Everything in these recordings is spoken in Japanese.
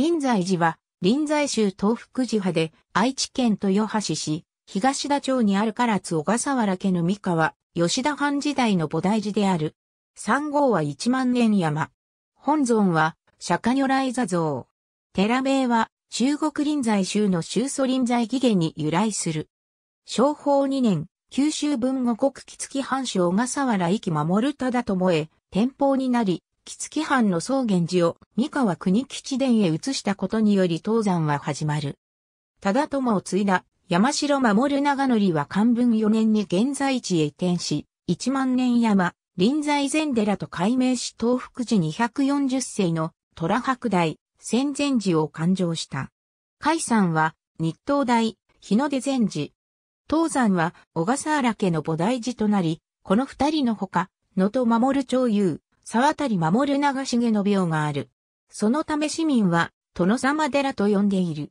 臨済寺は、臨済宗東福寺派で、愛知県豊橋市、東田町にある唐津小笠原家の三河、吉田藩時代の菩提寺である。三号は一万年山。本尊は、釈迦如来座像。寺名は、中国臨済宗の宗祖臨済義元に由来する。昭法二年、九州文後国木付藩主小笠原域守忠智へ、天保になり、杵築藩の草原寺を三河国吉殿へ移したことにより東山は始まる。忠友を継いだ山城守長則は漢文4年に現在地へ移転し、一万年山、臨済禅寺と改名し東福寺240世の虎白大、戦前寺を勘定した。海山は日東大、日の出禅寺。東山は小笠原家の菩提寺となり、この二人のほか、野と守長友、沢渡守長重の廟がある。そのため市民は、殿様寺と呼んでいる。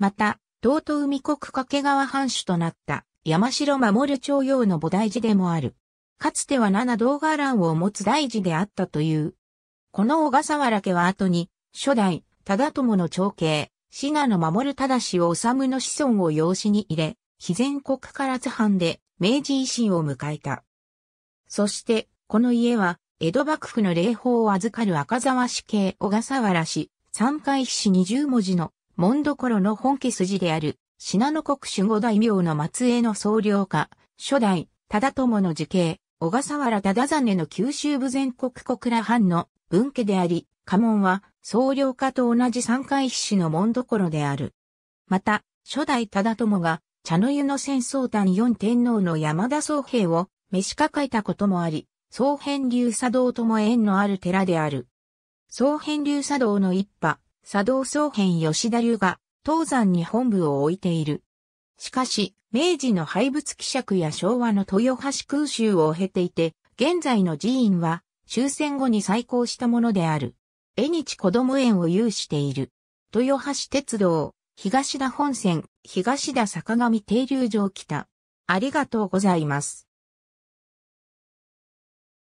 また、東都海国掛川藩主となった山城守長用の菩提寺でもある。かつては七道伽藍を持つ大寺であったという。この小笠原家は後に、初代、忠友の長兄、信濃守忠を治の子孫を養子に入れ、非全国から津藩で明治維新を迎えた。そして、この家は、江戸幕府の霊法を預かる赤沢市系小笠原市、三回市二十文字の門所の本家筋である、信濃国守護大名の末裔の総領家、初代、忠友の時系、小笠原忠真の九州部全国小倉藩の分家であり、家紋は総領家と同じ三回市の門所である。また、初代忠友が茶の湯の戦争団四天皇の山田宗平を召し抱えたこともあり、総変流作道とも縁のある寺である。総変流作道の一派、作道総変吉田流が、東山に本部を置いている。しかし、明治の廃仏希釈や昭和の豊橋空襲を経ていて、現在の寺院は、終戦後に再興したものである。江日子ども園を有している。豊橋鉄道、東田本線、東田坂上停留場北。ありがとうございます。